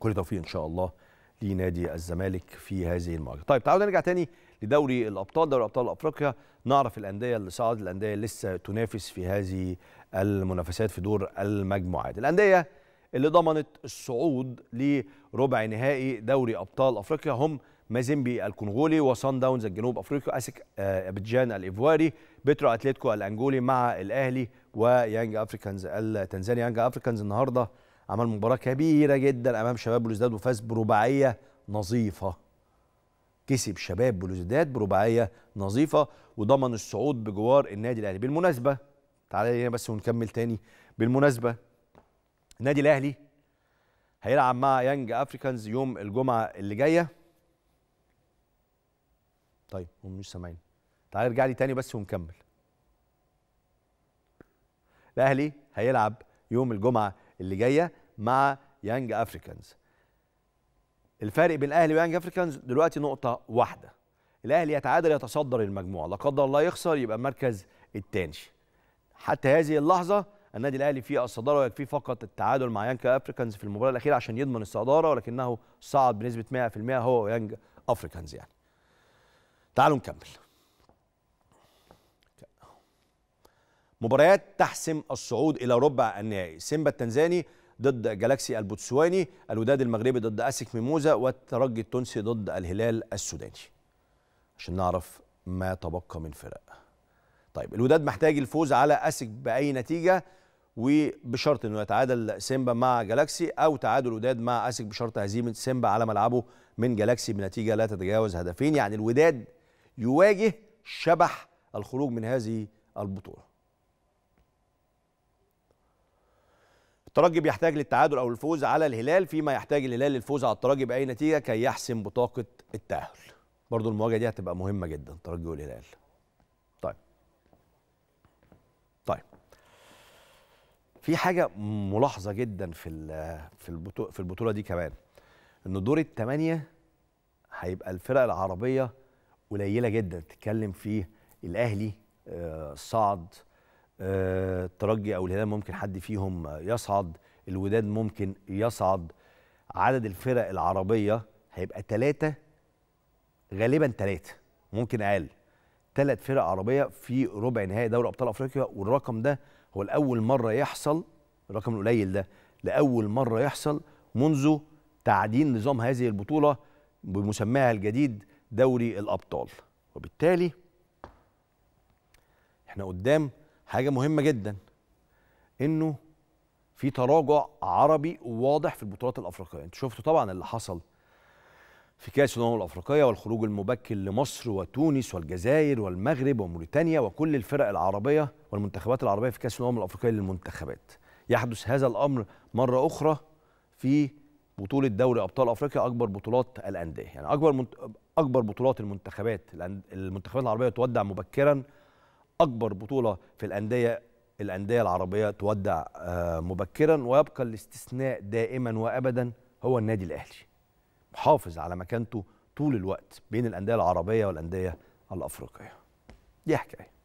كل توفيق ان شاء الله لنادي الزمالك في هذه المواجهه. طيب تعالوا نرجع تاني لدوري الابطال، دوري ابطال افريقيا، نعرف الانديه اللي صعدت، الانديه اللي لسه تنافس في هذه المنافسات في دور المجموعات. الانديه اللي ضمنت الصعود لربع نهائي دوري ابطال افريقيا هم مازيمبي الكونغولي وصن داونز الجنوب افريقي اسك آه، ابيجان الايفواري بترو اتلتيكو الانجولي مع الاهلي ويانج افريكانز التنزاني يانج افريكانز النهارده عمل مباراه كبيره جدا امام شباب بلوزداد وفاز برباعيه نظيفه كسب شباب بلوزداد برباعيه نظيفه وضمن الصعود بجوار النادي الاهلي بالمناسبه تعالى هنا بس ونكمل تاني بالمناسبه النادي الاهلي هيلعب مع يانج افريكانز يوم الجمعه اللي جايه طيب هم مش سامعين تعالى ارجع لي تاني بس ونكمل الاهلي هيلعب يوم الجمعه اللي جايه مع يانج افريكانز الفارق بين الاهلي ويانج افريكانز دلوقتي نقطه واحده الاهلي يتعادل يتصدر المجموعه لا قدر الله يخسر يبقى المركز الثاني حتى هذه اللحظه النادي الاهلي في الصداره ويكفيه فقط التعادل مع يانج افريكانز في المباراه الاخيره عشان يضمن الصداره ولكنه صعد بنسبه 100% هو ويانج افريكانز يعني تعالوا نكمل مباريات تحسم الصعود الى ربع النهائي سيمبا التنزاني ضد جالاكسي البوتسواني الوداد المغربي ضد أسك ميموزا والترجي التونسي ضد الهلال السوداني عشان نعرف ما تبقى من فرق طيب الوداد محتاج الفوز على أسك بأي نتيجة وبشرط انه يتعادل سيمبا مع جالاكسي او تعادل الوداد مع اسك بشرط هزيمه سيمبا على ملعبه من جالاكسي بنتيجه لا تتجاوز هدفين يعني الوداد يواجه شبح الخروج من هذه البطوله الترجي بيحتاج للتعادل او الفوز على الهلال فيما يحتاج الهلال للفوز على الترجي باي نتيجه كي يحسم بطاقه التاهل برضو المواجهه دي هتبقى مهمه جدا الترجي والهلال طيب طيب في حاجه ملاحظه جدا في في في البطوله دي كمان ان دور الثمانيه هيبقى الفرق العربيه قليله جدا تتكلم فيه الاهلي صعد آه الترجي آه، او الهلال ممكن حد فيهم يصعد الوداد ممكن يصعد عدد الفرق العربيه هيبقى ثلاثه غالبا ثلاثه ممكن اقل ثلاث فرق عربيه في ربع نهائي دوري ابطال افريقيا والرقم ده هو الاول مره يحصل الرقم القليل ده لاول مره يحصل منذ تعدين نظام هذه البطوله بمسماها الجديد دوري الابطال وبالتالي احنا قدام حاجه مهمه جدا انه في تراجع عربي واضح في البطولات الافريقيه انتوا شفتوا طبعا اللي حصل في كاس الامم الافريقيه والخروج المبكر لمصر وتونس والجزائر والمغرب وموريتانيا وكل الفرق العربيه والمنتخبات العربيه في كاس الامم الافريقيه للمنتخبات يحدث هذا الامر مره اخرى في بطوله دوري ابطال افريقيا اكبر بطولات الانديه يعني اكبر منت... اكبر بطولات المنتخبات المنتخبات العربيه تودع مبكرا اكبر بطوله في الانديه الانديه العربيه تودع آه، مبكرا ويبقى الاستثناء دائما وابدا هو النادي الاهلي محافظ على مكانته طول الوقت بين الانديه العربيه والانديه الافريقيه دي حكايه